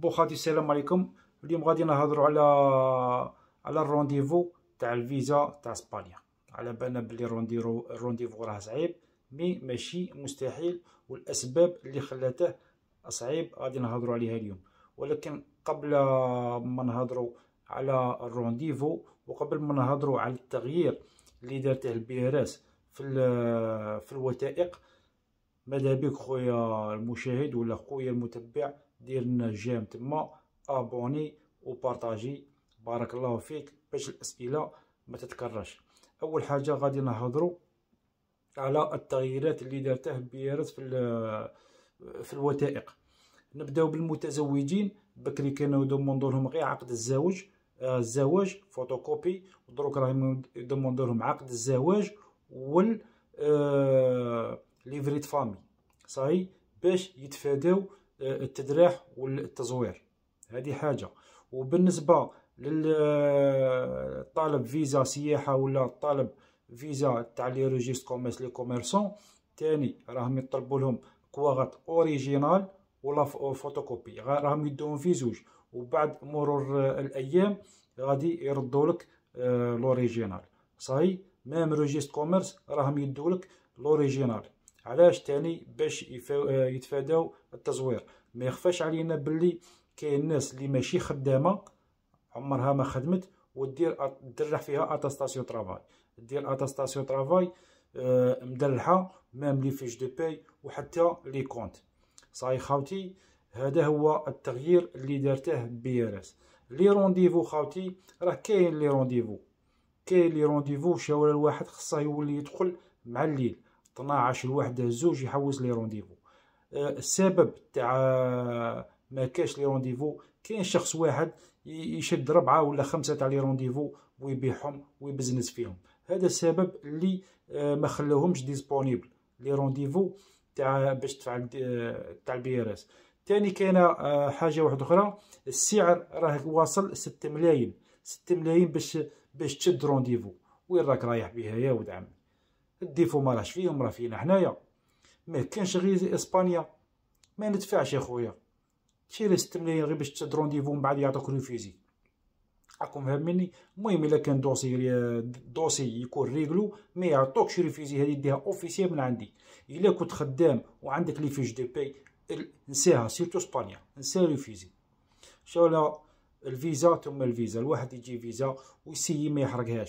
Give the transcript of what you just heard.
بو خاتي السلام عليكم اليوم غادي نهضروا على على الرونديفو تاع الفيزا تاع اسبانيا على بالنا بلي الرونديفو الرونديفو راه صعيب مي ماشي مستحيل والاسباب اللي خلاته صعيب غادي نهضروا عليها اليوم ولكن قبل ما نهضروا على الرونديفو وقبل ما نهضروا على التغيير اللي دارته البيراس في في الوثائق ماذا بك خويا المشاهد ولا خويا المتبع دير لنا جيم تما ابوني وبارطاجي بارك الله فيك باش الاسئله ما تتكررش اول حاجه غادي نهضروا على التغييرات اللي دارته بيارس في في الوثائق نبداو بالمتزوجين بكري كانوا يدوموندو لهم غير عقد الزواج آه، الزواج فوتوكوبي ودروك راهم يدوموندو لهم عقد الزواج وال ليفريت فامي صاي باش يتفاداو التدريح والتزوير هذه حاجه وبالنسبه للطالب فيزا سياحه ولا طالب فيزا تاع لي ريجيست كوميرس لي كوميرسون تاني راهم يطلبوا لهم كواغات اوريجينال ولا فوتوكوبي راهم يدوهم في زوج وبعد مرور الايام غادي يردوا لك لوريجينال آه، صحيح ميم ريجيست كوميرس راهم يدولك لوريجينال علاش تاني باش آه، يتفاداو التزوير ما يخفاش علينا باللي كاين ناس اللي ماشي خدامه عمرها ما خدمت ودير تدرح فيها اتاستاسيون طرافاي دير اتاستاسيون آه، طرافاي مدلحه مام لي فيش دو باي وحتى لي كونت صاي خاوتي هذا هو التغيير اللي دارته بي ار اس لي رونديفو خاوتي راه كاين لي رونديفو كاين لي رونديفو شاور الواحد خصه يولي يدخل مع الليل 12 الوحده زوج يحوز لي رونديفو أه، السبب تاع ما كاش لي رونديفو كاين شخص واحد يشد ربعه ولا خمسه تاع لي رونديفو ويبيعهم ويبزنس فيهم هذا السبب اللي أه، ما خلوهمش ديسبونيبل لي رونديفو تاع باش تفعل تاع البي ار اس ثاني كاينه أه، حاجه واحده اخرى السعر راه واصل 6 ملايين 6 ملايين باش باش تشد رونديفو وين راك رايح بها يا ود عمي الديفو ما راهش فيهم راه فينا حنايا ما كانش غير اسبانيا ما ندفعش يا خويا تشري 6 ملايين غير باش تشد رونديفو من بعد يعطوك ريفيزي راكم فاهميني المهم الا كان دوسي دوسي يكون ريغلو ما يعطوكش ريفيزي هذه ديها اوفيسيال من عندي الا كنت خدام وعندك لي فيش دي بي نساها سيرتو اسبانيا نسى ريفيزي شو الفيزا ثم الفيزا الواحد يجي فيزا ويسيي ما يحرقهاش